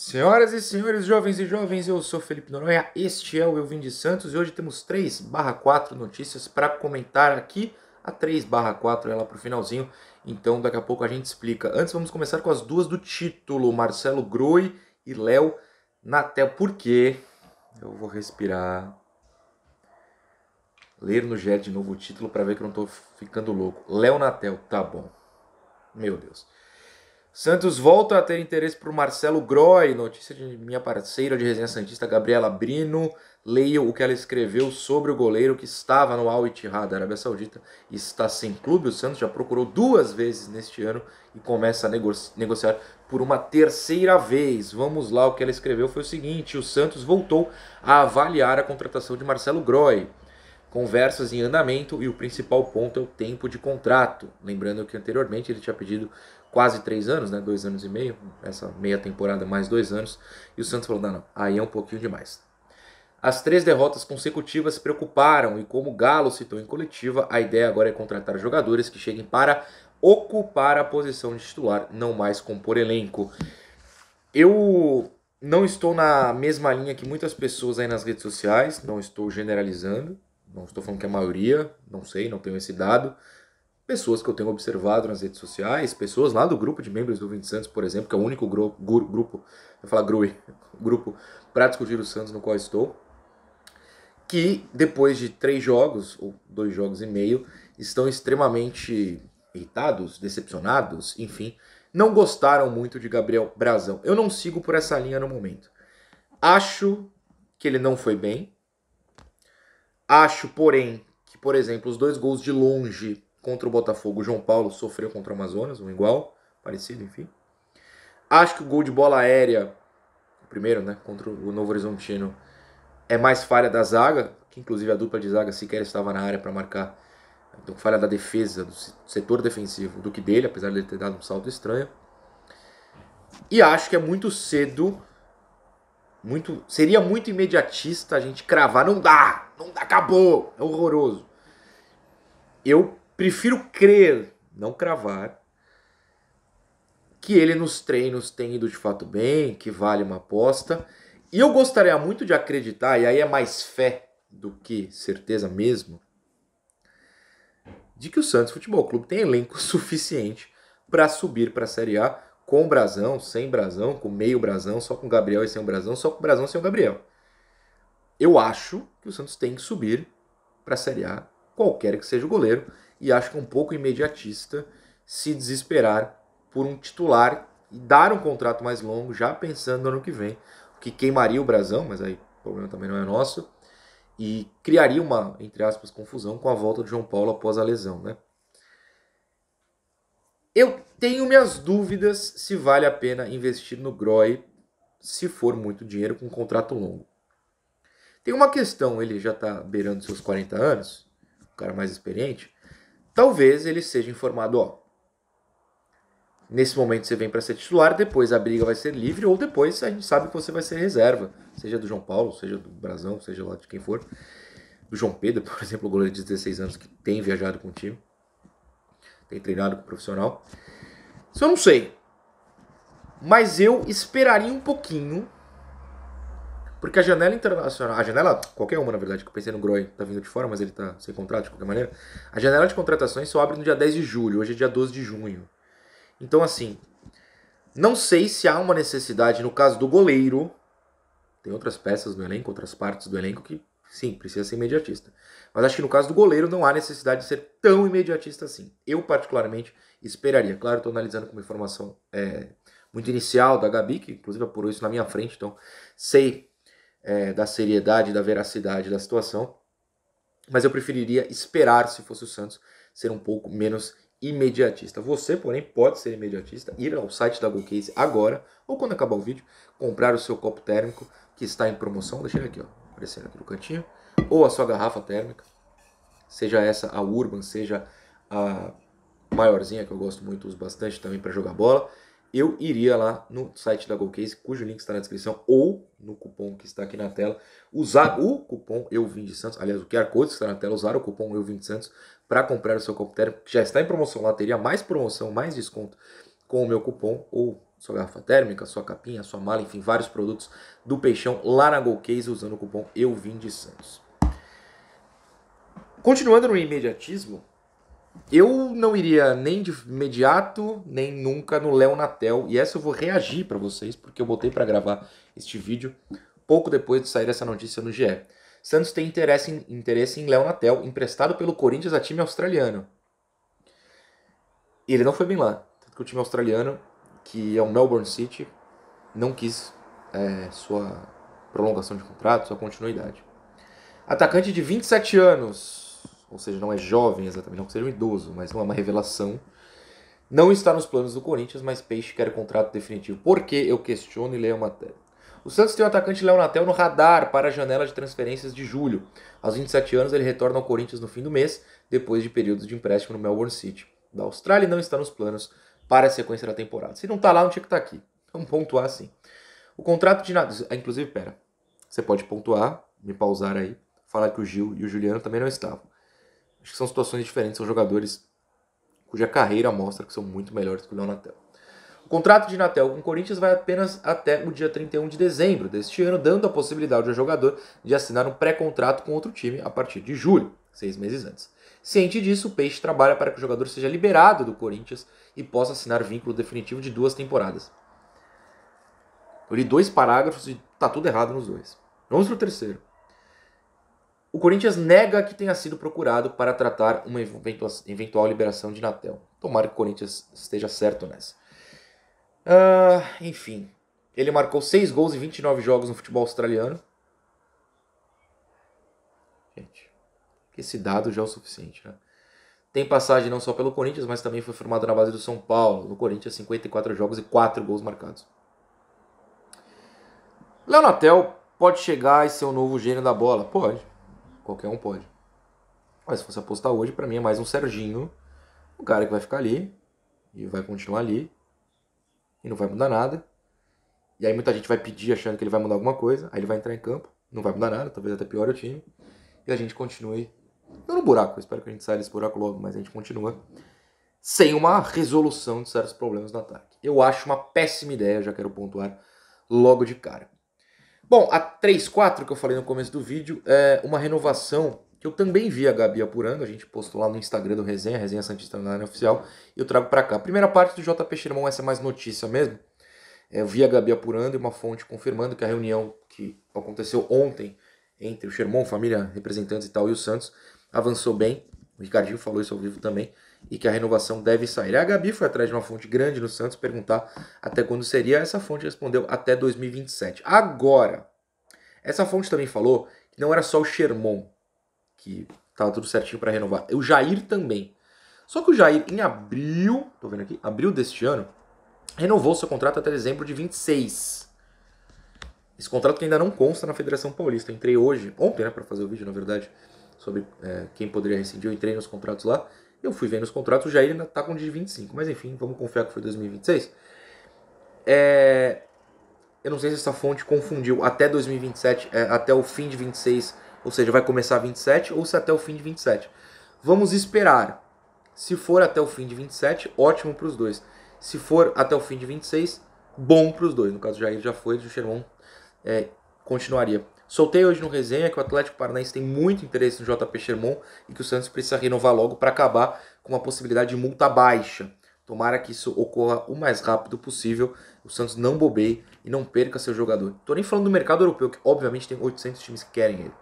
Senhoras e senhores, jovens e jovens, eu sou Felipe Noronha, este é o Eu Vim de Santos e hoje temos 3 4 notícias para comentar aqui. A 3 4 é lá para o finalzinho, então daqui a pouco a gente explica. Antes vamos começar com as duas do título, Marcelo Groi e Léo Natel. Por quê? Eu vou respirar. Ler no jet de novo o título para ver que eu não estou ficando louco. Léo Natel, tá bom. Meu Deus. Santos volta a ter interesse por Marcelo Groy, notícia de minha parceira de resenha santista Gabriela Brino. Leiam o que ela escreveu sobre o goleiro que estava no Al Ittihad da Arábia Saudita e está sem clube. O Santos já procurou duas vezes neste ano e começa a negociar por uma terceira vez. Vamos lá, o que ela escreveu foi o seguinte: o Santos voltou a avaliar a contratação de Marcelo Groy conversas em andamento e o principal ponto é o tempo de contrato. Lembrando que anteriormente ele tinha pedido quase três anos, né? dois anos e meio, essa meia temporada mais dois anos, e o Santos falou: não, não, aí é um pouquinho demais. As três derrotas consecutivas preocuparam e, como Galo citou em coletiva, a ideia agora é contratar jogadores que cheguem para ocupar a posição de titular, não mais compor elenco. Eu não estou na mesma linha que muitas pessoas aí nas redes sociais, não estou generalizando, não estou falando que a maioria, não sei, não tenho esse dado, pessoas que eu tenho observado nas redes sociais, pessoas lá do grupo de membros do 20 Santos, por exemplo, que é o único gru, gru, grupo, eu falar grui, grupo para discutir o Santos no qual estou, que depois de três jogos, ou dois jogos e meio, estão extremamente irritados, decepcionados, enfim, não gostaram muito de Gabriel Brazão. Eu não sigo por essa linha no momento. Acho que ele não foi bem, Acho, porém, que, por exemplo, os dois gols de longe contra o Botafogo, o João Paulo sofreu contra o Amazonas, um igual, parecido, enfim. Acho que o gol de bola aérea, o primeiro, né, contra o Novo Horizontino, é mais falha da zaga, que inclusive a dupla de zaga sequer estava na área para marcar. Então, falha da defesa, do setor defensivo, do que dele, apesar de ele ter dado um salto estranho. E acho que é muito cedo muito, seria muito imediatista a gente cravar, não dá, não dá, acabou, é horroroso. Eu prefiro crer, não cravar, que ele nos treinos tem ido de fato bem, que vale uma aposta. E eu gostaria muito de acreditar, e aí é mais fé do que certeza mesmo, de que o Santos Futebol Clube tem elenco suficiente para subir para a Série A com brasão, sem brasão, com meio brasão, só com Gabriel e sem o brasão, só com brasão e sem o Gabriel. Eu acho que o Santos tem que subir para a Série A, qualquer que seja o goleiro, e acho que é um pouco imediatista se desesperar por um titular e dar um contrato mais longo, já pensando no ano que vem, que queimaria o brasão, mas aí o problema também não é nosso, e criaria uma, entre aspas, confusão com a volta de João Paulo após a lesão, né? Eu tenho minhas dúvidas se vale a pena investir no GROI se for muito dinheiro com um contrato longo. Tem uma questão, ele já está beirando seus 40 anos, o cara mais experiente, talvez ele seja informado, ó, nesse momento você vem para ser titular, depois a briga vai ser livre, ou depois a gente sabe que você vai ser reserva, seja do João Paulo, seja do Brasão, seja lá de quem for, do João Pedro, por exemplo, o goleiro de 16 anos que tem viajado com o time tem treinado com profissional. Isso eu não sei. Mas eu esperaria um pouquinho. Porque a janela internacional, a janela, qualquer uma na verdade, que eu pensei no Groy, tá vindo de fora, mas ele tá sem contrato de qualquer maneira. A janela de contratações só abre no dia 10 de julho, hoje é dia 12 de junho. Então, assim, não sei se há uma necessidade, no caso do goleiro, tem outras peças do elenco, outras partes do elenco que Sim, precisa ser imediatista. Mas acho que no caso do goleiro não há necessidade de ser tão imediatista assim. Eu, particularmente, esperaria. Claro, estou analisando com uma informação é, muito inicial da Gabi, que inclusive apurou isso na minha frente, então sei é, da seriedade, da veracidade da situação. Mas eu preferiria esperar, se fosse o Santos, ser um pouco menos imediatista. Você, porém, pode ser imediatista, ir ao site da GoCase agora, ou quando acabar o vídeo, comprar o seu copo térmico que está em promoção. Deixa ele aqui, ó aparecendo aqui no cantinho, ou a sua garrafa térmica, seja essa a Urban, seja a maiorzinha, que eu gosto muito, uso bastante também para jogar bola, eu iria lá no site da GoCase, cujo link está na descrição, ou no cupom que está aqui na tela, usar o cupom Eu Vim de Santos, aliás, o QR Code que está na tela, usar o cupom Eu Vim de Santos para comprar o seu copo térmico, que já está em promoção lá, teria mais promoção, mais desconto com o meu cupom, ou sua garrafa térmica, sua capinha, sua mala, enfim, vários produtos do Peixão lá na Golcase usando o cupom Eu Vim de Santos. Continuando no imediatismo, eu não iria nem de imediato, nem nunca no Léo Natel, e essa eu vou reagir para vocês porque eu botei para gravar este vídeo pouco depois de sair essa notícia no GE. Santos tem interesse em, interesse em Léo Natel, emprestado pelo Corinthians a time australiano. E ele não foi bem lá. Tanto que o time australiano que é o Melbourne City, não quis é, sua prolongação de contrato, sua continuidade. Atacante de 27 anos, ou seja, não é jovem exatamente, não que seja um idoso, mas não é uma revelação. Não está nos planos do Corinthians, mas Peixe quer contrato definitivo. Por que eu questiono e leio a matéria? O Santos tem o atacante Leonatel Natel no radar para a janela de transferências de julho. Aos 27 anos, ele retorna ao Corinthians no fim do mês, depois de períodos de empréstimo no Melbourne City. Da Austrália não está nos planos para a sequência da temporada. Se não está lá, não tinha que estar tá aqui. Vamos pontuar assim. O contrato de nada. Ah, inclusive, pera. Você pode pontuar, me pausar aí, falar que o Gil e o Juliano também não estavam. Acho que são situações diferentes, são jogadores cuja carreira mostra que são muito melhores que o Leonatel. O contrato de Natel com o Corinthians vai apenas até o dia 31 de dezembro deste ano, dando a possibilidade ao jogador de assinar um pré-contrato com outro time a partir de julho seis meses antes. Ciente disso, o Peixe trabalha para que o jogador seja liberado do Corinthians e possa assinar vínculo definitivo de duas temporadas. Eu li dois parágrafos e tá tudo errado nos dois. Vamos pro terceiro. O Corinthians nega que tenha sido procurado para tratar uma eventual liberação de Natel. Tomara que o Corinthians esteja certo nessa. Uh, enfim, ele marcou seis gols em 29 jogos no futebol australiano. Esse dado já é o suficiente. Né? Tem passagem não só pelo Corinthians, mas também foi formado na base do São Paulo. No Corinthians, 54 jogos e 4 gols marcados. Leonatel pode chegar e ser o novo gênio da bola? Pode. Qualquer um pode. Mas se fosse apostar hoje, para mim é mais um Serginho. Um cara que vai ficar ali e vai continuar ali. E não vai mudar nada. E aí muita gente vai pedir achando que ele vai mudar alguma coisa. Aí ele vai entrar em campo. Não vai mudar nada, talvez até piore o time. E a gente continue não no buraco, espero que a gente saia desse buraco logo, mas a gente continua. Sem uma resolução de certos problemas no ataque. Eu acho uma péssima ideia, já quero pontuar logo de cara. Bom, a 3-4 que eu falei no começo do vídeo é uma renovação que eu também vi a Gabi apurando, a gente postou lá no Instagram do Resenha, Resenha Santista na área oficial, e eu trago para cá. primeira parte do JP Xirmão, essa é mais notícia mesmo. É, eu vi a Gabi apurando e uma fonte confirmando que a reunião que aconteceu ontem entre o Xermon, família, representantes e tal, e o Santos, avançou bem. O Ricardinho falou isso ao vivo também. E que a renovação deve sair. A Gabi foi atrás de uma fonte grande no Santos perguntar até quando seria. Essa fonte respondeu até 2027. Agora, essa fonte também falou que não era só o Sherman que estava tudo certinho para renovar. O Jair também. Só que o Jair, em abril, tô vendo aqui, abril deste ano, renovou seu contrato até dezembro de 26. Esse contrato que ainda não consta na Federação Paulista. Eu entrei hoje, ontem, né, para fazer o vídeo, na verdade sobre é, quem poderia rescindir. Eu entrei nos contratos lá. Eu fui vendo os contratos, o Jair ainda está com de 25, mas enfim, vamos confiar que foi 2026. É, eu não sei se essa fonte confundiu até 2027, é, até o fim de 26, ou seja, vai começar 27, ou se até o fim de 27. Vamos esperar. Se for até o fim de 27, ótimo para os dois. Se for até o fim de 26, bom para os dois. No caso, Jair já foi, o Xermão é, continuaria. Soltei hoje no resenha que o Atlético Paranaense tem muito interesse no JP Chermon e que o Santos precisa renovar logo para acabar com a possibilidade de multa baixa. Tomara que isso ocorra o mais rápido possível, o Santos não bobeie e não perca seu jogador. Tô nem falando do mercado europeu, que obviamente tem 800 times que querem ele.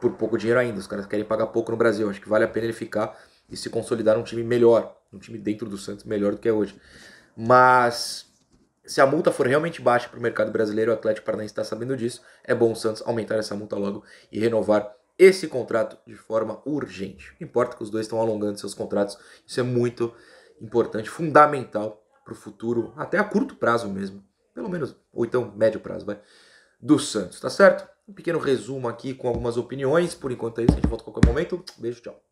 Por pouco dinheiro ainda, os caras querem pagar pouco no Brasil. Acho que vale a pena ele ficar e se consolidar um time melhor, um time dentro do Santos melhor do que é hoje. Mas se a multa for realmente baixa para o mercado brasileiro, o Atlético Paranaense está sabendo disso, é bom o Santos aumentar essa multa logo e renovar esse contrato de forma urgente. Não importa que os dois estão alongando seus contratos, isso é muito importante, fundamental para o futuro, até a curto prazo mesmo, pelo menos, ou então médio prazo, vai, do Santos, tá certo? Um pequeno resumo aqui com algumas opiniões, por enquanto é isso, a gente volta a qualquer momento. Beijo, tchau.